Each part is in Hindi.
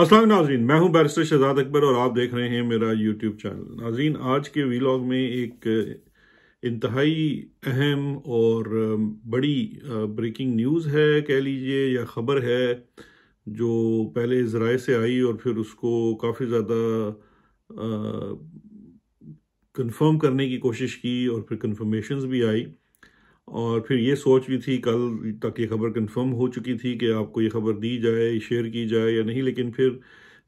असलम नाजरीन मैं हूं बैरिस्टर शहजाद अकबर और आप देख रहे हैं मेरा यूट्यूब चैनल नाजरीन आज के वीलॉग में एक इंतहाई अहम और बड़ी ब्रेकिंग न्यूज़ है कह लीजिए या ख़बर है जो पहले ज़राए से आई और फिर उसको काफ़ी ज़्यादा कंफर्म करने की कोशिश की और फिर कन्फर्मेशन भी आई और फिर ये सोच भी थी कल तक ये खबर कंफर्म हो चुकी थी कि आपको ये खबर दी जाए शेयर की जाए या नहीं लेकिन फिर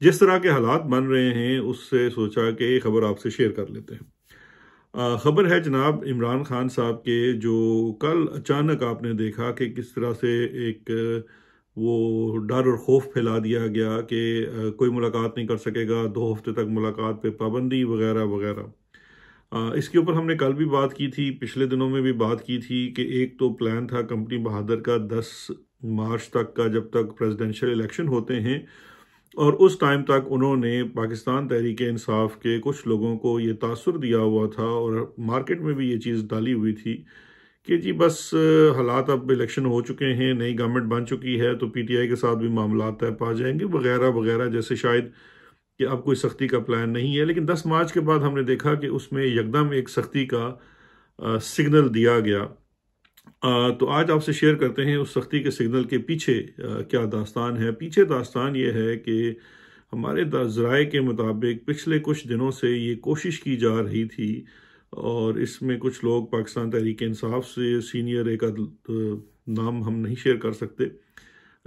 जिस तरह के हालात बन रहे हैं उससे सोचा कि ये खबर आपसे शेयर कर लेते हैं ख़बर है जनाब इमरान खान साहब के जो कल अचानक आपने देखा कि किस तरह से एक वो डर और खौफ फैला दिया गया कि कोई मुलाकात नहीं कर सकेगा दो हफ्ते तक मुलाकात पे पाबंदी वगैरह वगैरह इसके ऊपर हमने कल भी बात की थी पिछले दिनों में भी बात की थी कि एक तो प्लान था कंपनी बहादुर का 10 मार्च तक का जब तक प्रेसिडेंशियल इलेक्शन होते हैं और उस टाइम तक उन्होंने पाकिस्तान तहरीक इंसाफ के कुछ लोगों को ये तासर दिया हुआ था और मार्केट में भी ये चीज़ डाली हुई थी कि जी बस हालात अब इलेक्शन हो चुके हैं नई गवर्नमेंट बन चुकी है तो पीटीआई के साथ भी मामला तय पा जाएंगे वगैरह वगैरह जैसे शायद कि अब कोई सख्ती का प्लान नहीं है लेकिन 10 मार्च के बाद हमने देखा कि उसमें यकदम एक सख्ती का आ, सिग्नल दिया गया आ, तो आज आपसे शेयर करते हैं उस सख्ती के सिग्नल के पीछे आ, क्या दास्तान है पीछे दास्तान ये है कि हमारे जराए के मुताबिक पिछले कुछ दिनों से ये कोशिश की जा रही थी और इसमें कुछ लोग पाकिस्तान तहरीक इंसाफ से सीनियर एक नाम हम नहीं शेयर कर सकते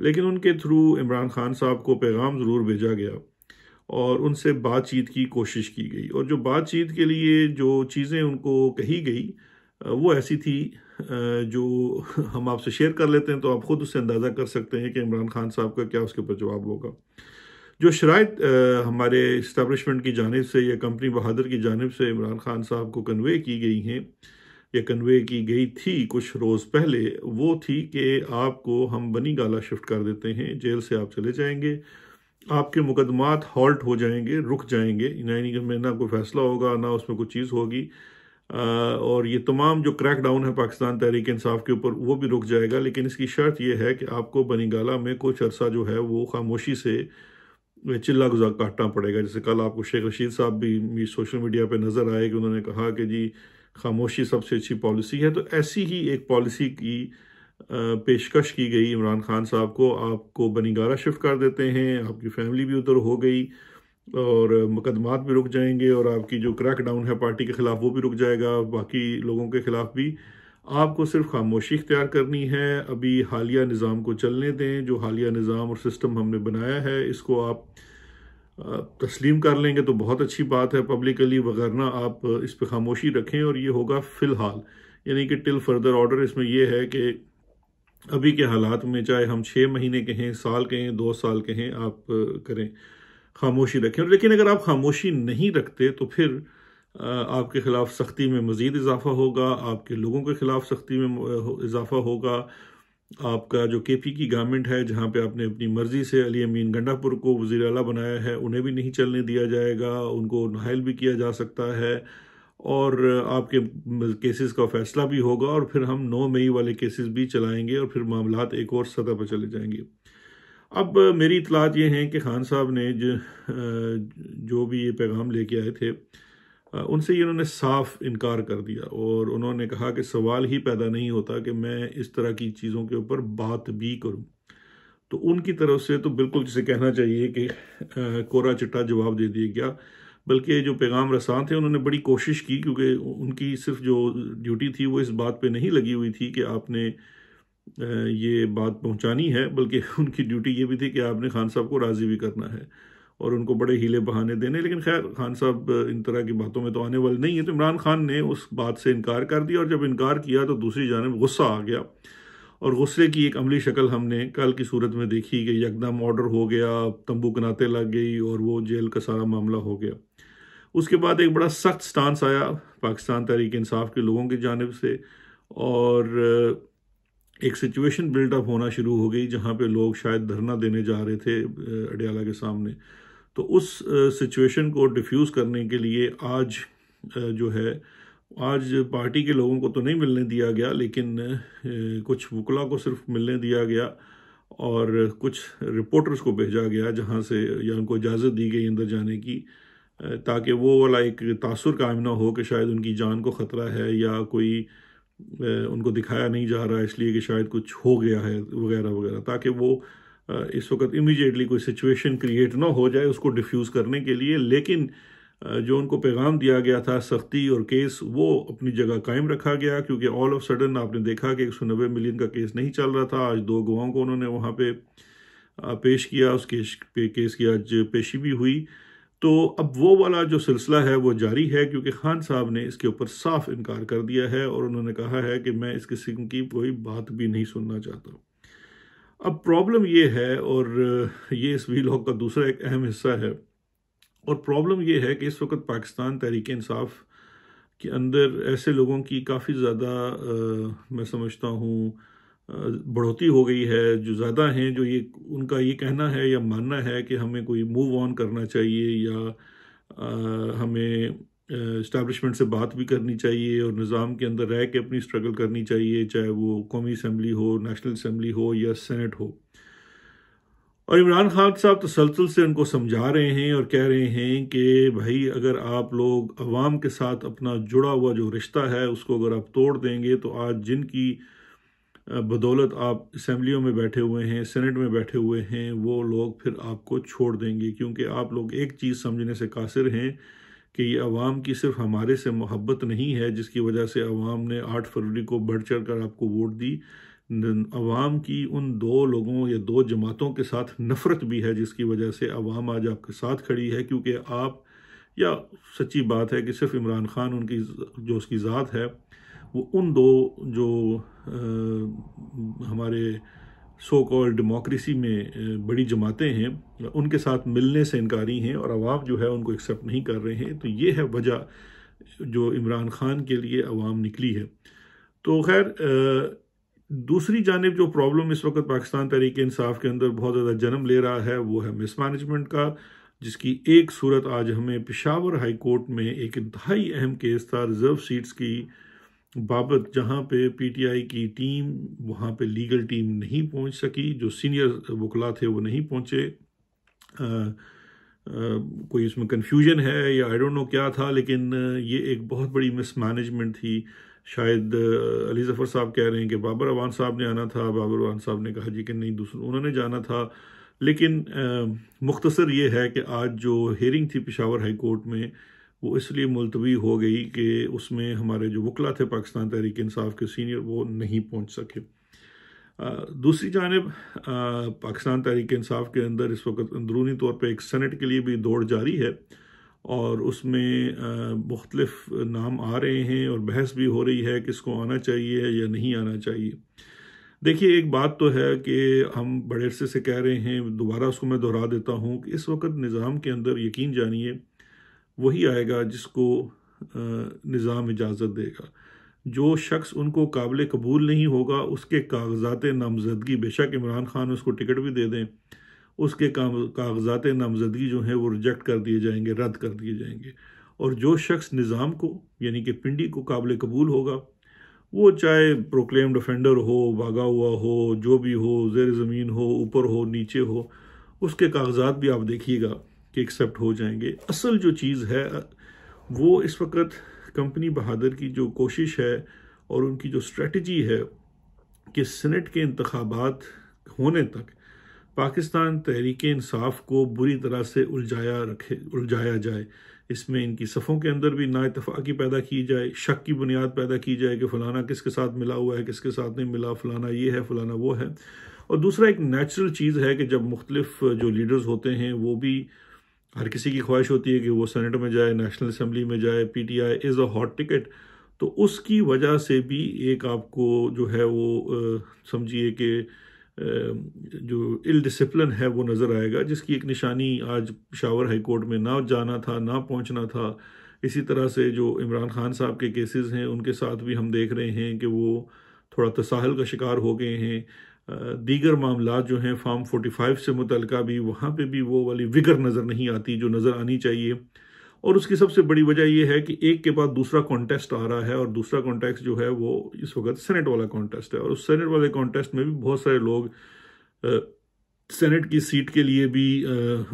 लेकिन उनके थ्रू इमरान खान साहब को पैगाम ज़रूर भेजा गया और उनसे बातचीत की कोशिश की गई और जो बातचीत के लिए जो चीज़ें उनको कही गई वो ऐसी थी जो हम आपसे शेयर कर लेते हैं तो आप ख़ुद उससे अंदाज़ा कर सकते हैं कि इमरान खान साहब का क्या उसके ऊपर जवाब होगा जो शरात हमारे इस्टबलिशमेंट की जानब से या कंपनी बहादुर की जानब से इमरान खान साहब को कन्वे की गई हैं या कन्वे की गई थी कुछ रोज़ पहले वो थी कि आपको हम बनी गाला शिफ्ट कर देते हैं जेल से आप चले जाएंगे आपके मुकदमात हॉल्ट हो जाएंगे रुक जाएंगे यानी कि में ना कोई फैसला होगा ना उसमें कोई चीज़ होगी और ये तमाम जो क्रैक डाउन है पाकिस्तान तहरीक इंसाफ के ऊपर वो भी रुक जाएगा लेकिन इसकी शर्त यह है कि आपको बनीगाला में कुछ अरसा जो है वो खामोशी से चिल्ला गुजार काटना पड़ेगा जैसे कल आपको शेख रशीद साहब भी सोशल मीडिया पर नज़र आए कि उन्होंने कहा कि जी खामोशी सबसे अच्छी पॉलिसी है तो ऐसी ही एक पॉलिसी की पेशकश की गई इमरान खान साहब को आपको बनीगारा शिफ्ट कर देते हैं आपकी फैमिली भी उधर हो गई और मुकदमात भी रुक जाएंगे और आपकी जो क्रैक डाउन है पार्टी के ख़िलाफ़ वो भी रुक जाएगा बाकी लोगों के ख़िलाफ़ भी आपको सिर्फ खामोशी इख्तियार करनी है अभी हालिया निज़ाम को चलने दें जो हालिया निज़ाम और सिस्टम हमने बनाया है इसको आप तस्लीम कर लेंगे तो बहुत अच्छी बात है पब्लिकली वगैरह आप इस पर खामोशी रखें और ये होगा फ़िलहाल यानी कि टिल फर्दर ऑर्डर इसमें यह है कि अभी के हालात में चाहे हम छः महीने के हैं साल के हैं दो साल के हैं आप करें खामोशी रखें लेकिन अगर आप खामोशी नहीं रखते तो फिर आपके ख़िलाफ़ सख्ती में मज़ीद इजाफा होगा आपके लोगों के ख़िलाफ़ सख्ती में इजाफा होगा आपका जो के पी की गवर्नमेंट है जहाँ पे आपने अपनी मर्ज़ी से अली अमीन गंडापुर को वज़ी अला बनाया है उन्हें भी नहीं चलने दिया जाएगा उनको नाहल भी किया जा सकता है और आपके केसेस का फैसला भी होगा और फिर हम नौ मई वाले केसेस भी चलाएंगे और फिर मामला एक और सतह पर चले जाएंगे अब मेरी इतलात ये हैं कि खान साहब ने जो, जो भी ये पैगाम लेके आए थे उनसे ये उन्होंने साफ इनकार कर दिया और उन्होंने कहा कि सवाल ही पैदा नहीं होता कि मैं इस तरह की चीज़ों के ऊपर बात भी करूँ तो उनकी तरफ से तो बिल्कुल जिसे कहना चाहिए कि कोरा चिट्टा जवाब दे दिया गया बल्कि जो पैगाम रसान थे उन्होंने बड़ी कोशिश की क्योंकि उनकी सिर्फ जो ड्यूटी थी वो इस बात पे नहीं लगी हुई थी कि आपने ये बात पहुंचानी है बल्कि उनकी ड्यूटी ये भी थी कि आपने खान साहब को राज़ी भी करना है और उनको बड़े हीले बहाने देने लेकिन खैर खान साहब इन तरह की बातों में तो आने वाले नहीं है तो इमरान खान ने उस बात से इनकार कर दिया और जब इनकार किया तो दूसरी जानब गुस्सा आ गया और गुस्से की एक अमली शक्ल हमने कल की सूरत में देखी कि यकदम ऑर्डर हो गया तंबू कनाते लग गई और वो जेल का सारा मामला हो गया उसके बाद एक बड़ा सख्त स्टांस आया पाकिस्तान तहरीक इंसाफ के लोगों की जानब से और एक सिचुएशन बिल्डअप होना शुरू हो गई जहाँ पे लोग शायद धरना देने जा रहे थे अडयाला के सामने तो उस सिचुएशन को डिफ्यूज़ करने के लिए आज जो है आज पार्टी के लोगों को तो नहीं मिलने दिया गया लेकिन कुछ वकला को सिर्फ मिलने दिया गया और कुछ रिपोर्टर्स को भेजा गया जहाँ से या उनको इजाज़त दी गई अंदर जाने की ताकि वो वाला एक तासर कायम ना हो कि शायद उनकी जान को ख़तरा है या कोई उनको दिखाया नहीं जा रहा है इसलिए कि शायद कुछ हो गया है वगैरह वगैरह ताकि वो इस वक्त इमीडिएटली कोई सिचुएशन क्रिएट ना हो जाए उसको डिफ्यूज़ करने के लिए लेकिन जो उनको पैगाम दिया गया था सख्ती और केस वो अपनी जगह कायम रखा गया क्योंकि ऑल ऑफ सडन आपने देखा कि एक सौ नब्बे मिलियन का केस नहीं चल रहा था आज दो गवाहों को उन्होंने वहाँ पे पेश किया उस केस पे केस की आज पेशी भी हुई तो अब वो वाला जो सिलसिला है वो जारी है क्योंकि खान साहब ने इसके ऊपर साफ इनकार कर दिया है और उन्होंने कहा है कि मैं इस किस्म की कोई बात भी नहीं सुनना चाहता अब प्रॉब्लम ये है और ये इस वी का दूसरा एक अहम हिस्सा है और प्रॉब्लम ये है कि इस वक्त पाकिस्तान तहरीक इंसाफ के अंदर ऐसे लोगों की काफ़ी ज़्यादा मैं समझता हूँ बढ़ोतरी हो गई है जो ज़्यादा हैं जो ये उनका ये कहना है या मानना है कि हमें कोई मूव ऑन करना चाहिए या आ, हमें इस्टबलिशमेंट से बात भी करनी चाहिए और निज़ाम के अंदर रह के अपनी स्ट्रगल करनी चाहिए चाहे वो कौमी असम्बली हो नेशनल असम्बली हो या सेनेट हो और इमरान खान साहब तसलसल से उनको समझा रहे हैं और कह रहे हैं कि भाई अगर आप लोग अवाम के साथ अपना जुड़ा हुआ जो रिश्ता है उसको अगर आप तोड़ देंगे तो आज जिनकी बदौलत आप असम्बलियों में बैठे हुए हैं सेनेट में बैठे हुए हैं वो लोग फिर आपको छोड़ देंगे क्योंकि आप लोग एक चीज़ समझने से कासिर हैं कि ये आवाम की सिर्फ हमारे से मोहब्बत नहीं है जिसकी वजह से आवाम ने आठ फरवरी को बढ़ चढ़ कर आपको वोट दी अवाम की उन दो लोगों या दो जमातों के साथ नफ़रत भी है जिसकी वजह से आवाम आज आपके साथ खड़ी है क्योंकि आप या सच्ची बात है कि सिर्फ इमरान खान उनकी जो उसकी ज़ात है वो उन दो जो आ, हमारे सो कॉल डेमोक्रेसी में बड़ी जमातें हैं उनके साथ मिलने से इनकारी हैं और अवाम जो है उनको एक्सेप्ट नहीं कर रहे हैं तो ये है वजह जो इमरान खान के लिए अवाम निकली है तो खैर दूसरी जानब जो प्रॉब्लम इस वक्त पाकिस्तान तरीके इंसाफ के अंदर बहुत ज़्यादा जन्म ले रहा है वो है मिसमैनेजमेंट का जिसकी एक सूरत आज हमें पिशावर हाई कोर्ट में एक इंतहाई अहम केस था रिजर्व सीट्स की बाबत जहाँ पे पीटीआई की टीम वहाँ पे लीगल टीम नहीं पहुँच सकी जो सीनियर वकला थे वो नहीं पहुँचे कोई इसमें कन्फ्यूजन है या आई डोंट नो क्या था लेकिन ये एक बहुत बड़ी मिसमैनेजमेंट थी शायद अली ज़फ़र साहब कह रहे हैं कि बाबर अवान साहब ने आना था बाबर अवान साहब ने कहा जी कि नहीं दूसरों उन्होंने जाना था लेकिन मुख्तसर ये है कि आज जो हेयरिंग थी पिशावर हाई कोर्ट में वो इसलिए मुलतवी हो गई कि उसमें हमारे जो वकला थे पाकिस्तान तहरीक इंसाफ के सीनियर वो नहीं पहुँच सके दूसरी जानब पाकिस्तान तहरीक इंसाफ के अंदर इस वक्त अंदरूनी तौर पर एक सनट के लिए भी दौड़ जारी है और उसमें मुख्तलफ नाम आ रहे हैं और बहस भी हो रही है कि इसको आना चाहिए या नहीं आना चाहिए देखिए एक बात तो है कि हम बड़े अरसे से कह रहे हैं दोबारा उसको मैं दोहरा देता हूँ कि इस वक्त निज़ाम के अंदर यकीन जानिए वही आएगा जिसको निज़ाम इजाज़त देगा जो शख्स उनको काबिल कबूल नहीं होगा उसके कागजात नामजदगी बेशक इमरान खान उसको टिकट भी दे दें उसके कागजात नामजदगी जो हैं वो रिजेक्ट कर दिए जाएंगे रद्द कर दिए जाएंगे और जो शख्स निज़ाम को यानी कि पिंडी को काबिल कबूल होगा वो चाहे प्रोक्लेम्ड ऑफेंडर हो भागा हुआ हो जो भी हो जेर ज़मीन हो ऊपर हो नीचे हो उसके कागजात भी आप देखिएगा कि एक्सेप्ट हो जाएंगे असल जो चीज़ है वो इस वक्त कंपनी बहादुर की जो कोशिश है और उनकी जो स्ट्रेटजी है कि सेनेट के इंतबात होने तक पाकिस्तान तहरीक इंसाफ को बुरी तरह से उलझाया रखे उलझाया जाए इसमें इनकी सफ़ों के अंदर भी नाइतफाक़ी पैदा की जाए शक की बुनियाद पैदा की जाए कि फ़लाना किसके साथ मिला हुआ है किसके साथ नहीं मिला फ़लाना ये है फ़लाना वो है और दूसरा एक नेचुरल चीज़ है कि जब मुख्तलिफ जो लीडर्स होते हैं वो भी हर किसी की ख्वाहिश होती है कि वो सेनेट में जाए नेशनल असम्बली में जाए P T I is a hot ticket तो उसकी वजह से भी एक आपको जो है वो समझिए कि जो इल डिसिप्लिन है वो नज़र आएगा जिसकी एक निशानी आज पिशावर हाई कोर्ट में ना जाना था ना पहुंचना था इसी तरह से जो इमरान खान साहब के केसेस हैं उनके साथ भी हम देख रहे हैं कि वो थोड़ा तसाहल का शिकार हो गए हैं दीगर मामला जो हैं फार्म 45 से मुतल भी वहाँ पर भी वो वाली विगर नज़र नहीं आती जो नज़र आनी चाहिए और उसकी सबसे बड़ी वजह यह है कि एक के बाद दूसरा कॉन्टेस्ट आ रहा है और दूसरा कॉन्टेस्ट जो है वो इस वक्त सेनेट वाला कॉन्टेस्ट है और उस सेनेट वाले कॉन्टेस्ट में भी बहुत सारे लोग सेनेट की सीट के लिए भी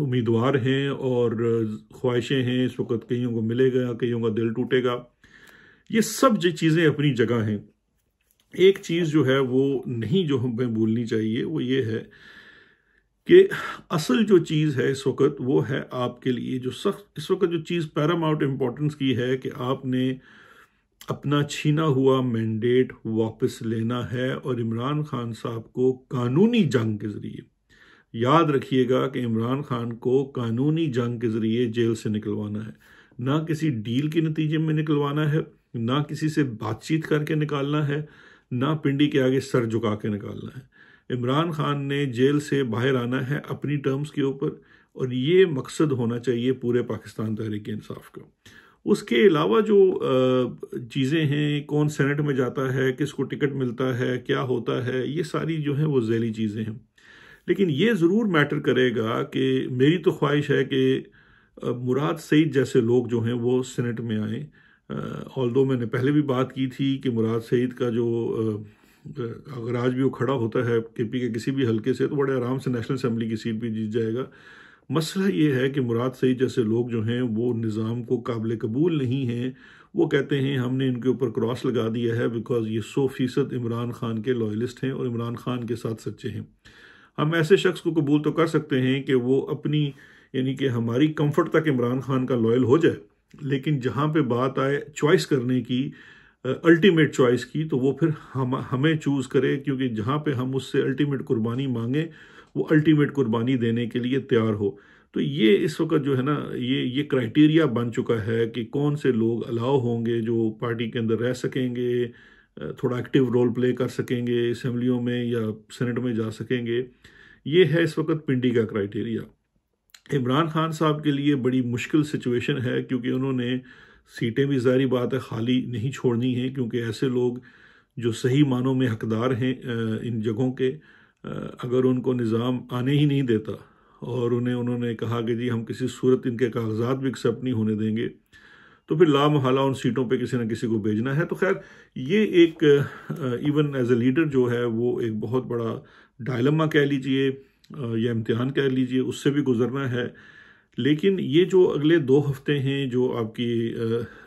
उम्मीदवार हैं और ख्वाहिशें हैं इस वक्त कईयों को मिलेगा कईयों का दिल टूटेगा ये सब जो चीज़ें अपनी जगह हैं एक चीज़ जो है वो नहीं जो हमें भूलनी चाहिए वो ये है कि असल जो चीज़ है इस वक्त वो है आपके लिए जो सख्त इस वक्त जो चीज़ पैरामाउंट इम्पोर्टेंस की है कि आपने अपना छीना हुआ मैंडेट वापस लेना है और इमरान खान साहब को कानूनी जंग के ज़रिए याद रखिएगा कि इमरान खान को कानूनी जंग के ज़रिए जेल से निकलवाना है ना किसी डील के नतीजे में निकलवाना है ना किसी से बातचीत करके निकालना है ना पिंडी के आगे सर झुका के निकालना है इमरान खान ने जेल से बाहर आना है अपनी टर्म्स के ऊपर और ये मकसद होना चाहिए पूरे पाकिस्तान तहरीक इंसाफ का उसके अलावा जो चीज़ें हैं कौन सेनेट में जाता है किसको टिकट मिलता है क्या होता है ये सारी जो है वो जैली चीज़ें हैं लेकिन ये ज़रूर मैटर करेगा कि मेरी तो ख्वाहिश है कि मुराद सईद जैसे लोग जो हैं वो सेनेट में आएँ ऑल दो मैंने पहले भी बात की थी कि मुराद सईद का जो अगर आज भी वो खड़ा होता है के पी के किसी भी हल्के से तो बड़े आराम से नेशनल असम्बली की सीट भी जीत जाएगा मसला ये है कि मुराद सईद जैसे लोग जो हैं वो निज़ाम को काबिल कबूल नहीं हैं वो कहते हैं हमने इनके ऊपर क्रॉस लगा दिया है बिकॉज़ ये सौ फीसद इमरान खान के लॉयलिस्ट हैं और इमरान खान के साथ सच्चे हैं हम ऐसे शख्स को कबूल तो कर सकते हैं कि वो अपनी यानी कि हमारी कंफर्ट तक इमरान खान का लॉयल हो जाए लेकिन जहाँ पे बात आए चॉइस करने की अल्टीमेट चॉइस की तो वो फिर हम हमें चूज़ करे क्योंकि जहाँ पे हम उससे अल्टीमेट कुर्बानी मांगें वो अल्टीमेट कुर्बानी देने के लिए तैयार हो तो ये इस वक्त जो है ना ये ये क्राइटेरिया बन चुका है कि कौन से लोग अलाउ होंगे जो पार्टी के अंदर रह सकेंगे थोड़ा एक्टिव रोल प्ले कर सकेंगे असम्बलियों में या सेनेट में जा सकेंगे ये है इस वक्त पिंडी का क्राइटेरिया इमरान खान साहब के लिए बड़ी मुश्किल सिचुएशन है क्योंकि उन्होंने सीटें भी जारी बात है खाली नहीं छोड़नी है क्योंकि ऐसे लोग जो सही मानों में हकदार हैं इन जगहों के अगर उनको निज़ाम आने ही नहीं देता और उन्हें उन्होंने कहा कि जी हम किसी सूरत इनके कागजात भी एक्सेप्ट नहीं होने देंगे तो फिर लामहला उन सीटों पे किसी न किसी को भेजना है तो खैर ये एक इवन एज ए लीडर जो है वो एक बहुत बड़ा डायलमा कह लीजिए या इम्तिहान कह लीजिए उससे भी गुजरना है लेकिन ये जो अगले दो हफ्ते हैं जो आपकी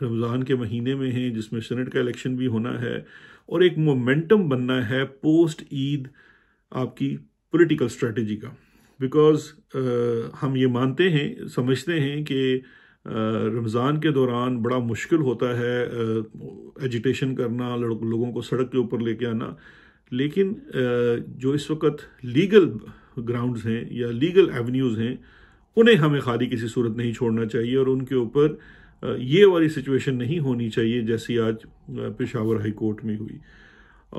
रमज़ान के महीने में हैं जिसमें सेनेट का इलेक्शन भी होना है और एक मोमेंटम बनना है पोस्ट ईद आपकी पॉलिटिकल स्ट्रेटजी का बिकॉज हम ये मानते हैं समझते हैं कि रमज़ान के दौरान बड़ा मुश्किल होता है एजिटेशन करना लोगों को सड़क के ऊपर लेके आना लेकिन जो इस वक्त लीगल ग्राउंड्स हैं या लीगल एवेन्यूज़ हैं उन्हें हमें खाली किसी सूरत नहीं छोड़ना चाहिए और उनके ऊपर ये वाली सिचुएशन नहीं होनी चाहिए जैसी आज पेशावर हाई कोर्ट में हुई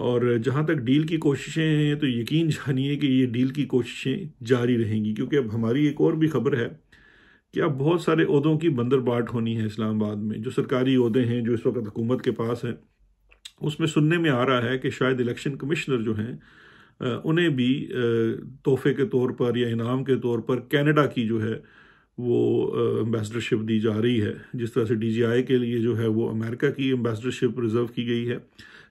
और जहाँ तक डील की कोशिशें हैं तो यकीन जानिए कि ये डील की कोशिशें जारी रहेंगी क्योंकि अब हमारी एक और भी खबर है कि अब बहुत सारे अहदों की बंदर बाट होनी है इस्लामाबाद में जो सरकारी अहदे हैं जो इस वक्त हुकूमत के पास हैं उसमें सुनने में आ रहा है कि शायद इलेक्शन कमिश्नर जो हैं उन्हें भी तोहफे के तौर पर या इनाम के तौर पर कनाडा की जो है वो एम्बेसडरशिप दी जा रही है जिस तरह से डीजीआई के लिए जो है वो अमेरिका की एम्बेसडरशिप रिज़र्व की गई है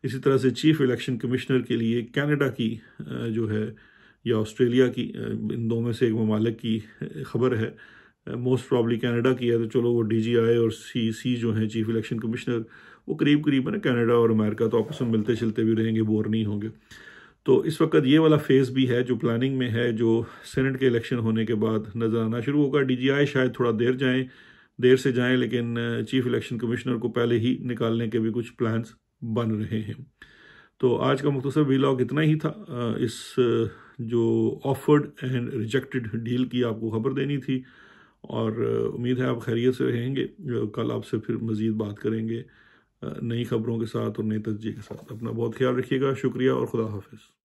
इसी तरह से चीफ इलेक्शन कमिश्नर के लिए कनाडा की जो है या ऑस्ट्रेलिया की इन दो में से एक ममालक की खबर है मोस्ट प्रॉब्ली कनाडा की है तो चलो वो डीजीआई और सी सी जो हैं चीफ इलेक्शन कमिश्नर वो करीब करीब है ना कैनेडा और अमेरिका तो आपस में मिलते चलते भी रहेंगे बोर नहीं होंगे तो इस वक्त ये वाला फेज़ भी है जो प्लानिंग में है जो सेनेट के इलेक्शन होने के बाद नज़र आना शुरू होगा डीजीआई शायद थोड़ा देर जाएं देर से जाएं लेकिन चीफ इलेक्शन कमिश्नर को पहले ही निकालने के भी कुछ प्लान्स बन रहे हैं तो आज का मुख्तर वीलॉग इतना ही था uh, इस uh, जो ऑफर्ड एंड रिजेक्टेड डील की आपको खबर देनी थी और uh, उम्मीद है आप खैरियत से रहेंगे कल आपसे फिर मज़ीद बात करेंगे नई खबरों के साथ और नई तज्जी के साथ अपना बहुत ख्याल रखिएगा शुक्रिया और खुदा हाफिज़